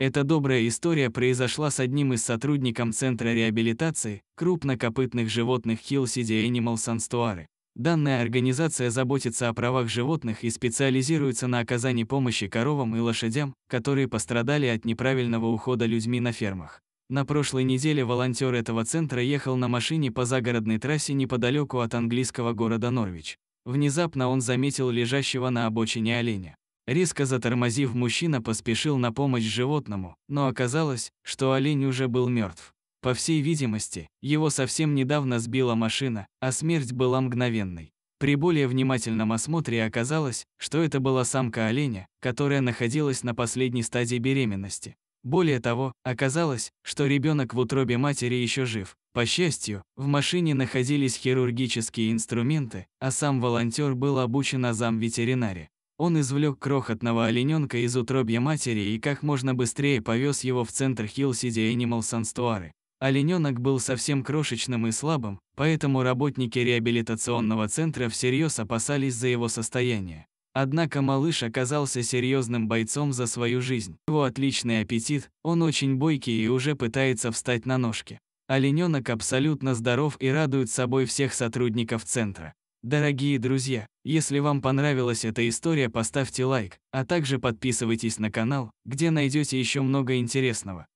Эта добрая история произошла с одним из сотрудников Центра реабилитации крупнокопытных животных Hillside Animal Sanctuary. Данная организация заботится о правах животных и специализируется на оказании помощи коровам и лошадям, которые пострадали от неправильного ухода людьми на фермах. На прошлой неделе волонтер этого центра ехал на машине по загородной трассе неподалеку от английского города Норвич. Внезапно он заметил лежащего на обочине оленя. Резко затормозив, мужчина поспешил на помощь животному, но оказалось, что олень уже был мертв. По всей видимости, его совсем недавно сбила машина, а смерть была мгновенной. При более внимательном осмотре оказалось, что это была самка оленя, которая находилась на последней стадии беременности. Более того, оказалось, что ребенок в утробе матери еще жив. По счастью, в машине находились хирургические инструменты, а сам волонтер был обучен зам ветеринаре. Он извлек крохотного олененка из утробья матери и как можно быстрее повез его в центр хилл Animal Санстуары. Олененок был совсем крошечным и слабым, поэтому работники реабилитационного центра всерьез опасались за его состояние. Однако малыш оказался серьезным бойцом за свою жизнь. Его отличный аппетит, он очень бойкий и уже пытается встать на ножки. Олененок абсолютно здоров и радует собой всех сотрудников центра. Дорогие друзья, если вам понравилась эта история, поставьте лайк, а также подписывайтесь на канал, где найдете еще много интересного.